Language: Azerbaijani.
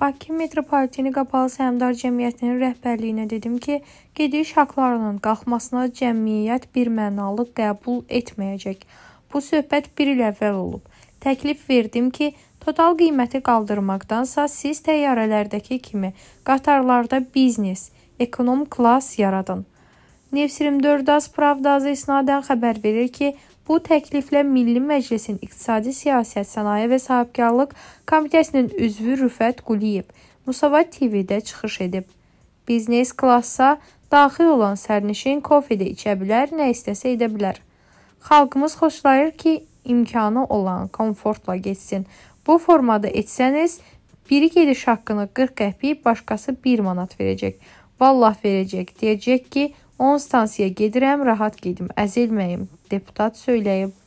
Bakı Metropoliteni Qapalı Səhmdar Cəmiyyətinin rəhbərliyinə dedim ki, gediş haqlarının qalxmasına cəmiyyət birmənalı qəbul etməyəcək. Bu söhbət 1 il əvvəl olub. Təklif verdim ki, total qiyməti qaldırmaqdansa siz təyyarələrdəki kimi qatarlarda biznes, ekonom klass yaradın. News 24-az Pravdaza isnadən xəbər verir ki, bu təkliflə Milli Məclisin İqtisadi Siyasət, Sənaye və Sahibkarlıq Komitəsinin üzvü Rüfət Quliyev Musavat TV-də çıxış edib. Biznes klassa daxil olan sərnişin kofe də içə bilər, nə istəsə edə bilər. Xalqımız xoşlayır ki, imkanı olan komfortla getsin. Bu formada etsəniz, biri gediş haqqını 40 qəpik, başqası 1 manat verəcək. Vallah verəcək, deyəcək ki, 10 stansiyaya gedirəm, rahat gedim, əzilməyim, deputat söyləyib.